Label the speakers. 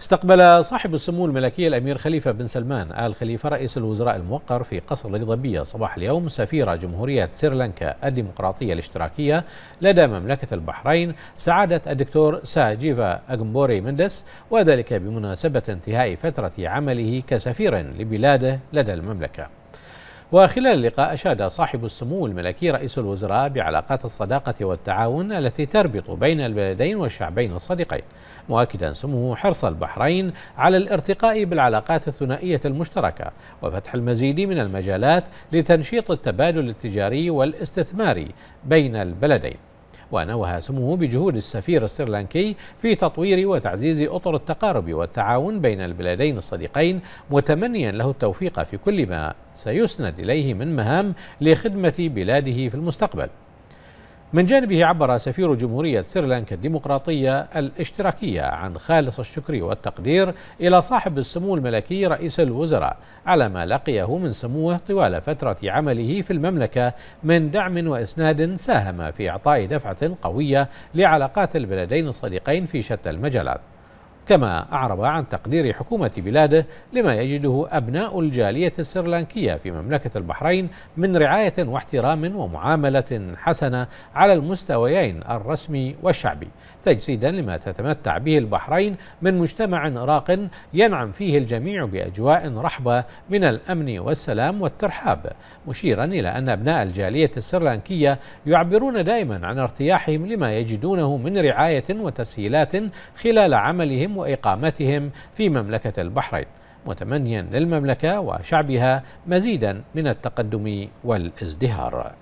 Speaker 1: استقبل صاحب السمو الملكي الأمير خليفة بن سلمان آل خليفة رئيس الوزراء الموقر في قصر القضبية صباح اليوم سفير جمهورية سريلانكا الديمقراطية الاشتراكية لدى مملكة البحرين سعادة الدكتور ساجيفا أغمبوري مندس وذلك بمناسبة انتهاء فترة عمله كسفير لبلاده لدى المملكة وخلال اللقاء أشاد صاحب السمو الملكي رئيس الوزراء بعلاقات الصداقة والتعاون التي تربط بين البلدين والشعبين الصديقين مؤكدا سموه حرص البحرين على الارتقاء بالعلاقات الثنائية المشتركة وفتح المزيد من المجالات لتنشيط التبادل التجاري والاستثماري بين البلدين ونوه سموه بجهود السفير السريلانكي في تطوير وتعزيز أطر التقارب والتعاون بين البلدين الصديقين متمنيا له التوفيق في كل ما سيسند إليه من مهام لخدمة بلاده في المستقبل من جانبه عبر سفير جمهورية سريلانكا الديمقراطية الاشتراكية عن خالص الشكر والتقدير إلى صاحب السمو الملكي رئيس الوزراء على ما لقيه من سموه طوال فترة عمله في المملكة من دعم وإسناد ساهم في إعطاء دفعة قوية لعلاقات البلدين الصديقين في شتى المجالات كما أعرب عن تقدير حكومة بلاده لما يجده أبناء الجالية السريلانكية في مملكة البحرين من رعاية واحترام ومعاملة حسنة على المستويين الرسمي والشعبي تجسيدا لما تتمتع به البحرين من مجتمع راق ينعم فيه الجميع بأجواء رحبة من الأمن والسلام والترحاب مشيرا إلى أن أبناء الجالية السريلانكية يعبرون دائما عن ارتياحهم لما يجدونه من رعاية وتسهيلات خلال عملهم وإقامتهم في مملكة البحرين متمنيا للمملكة وشعبها مزيدا من التقدم والازدهار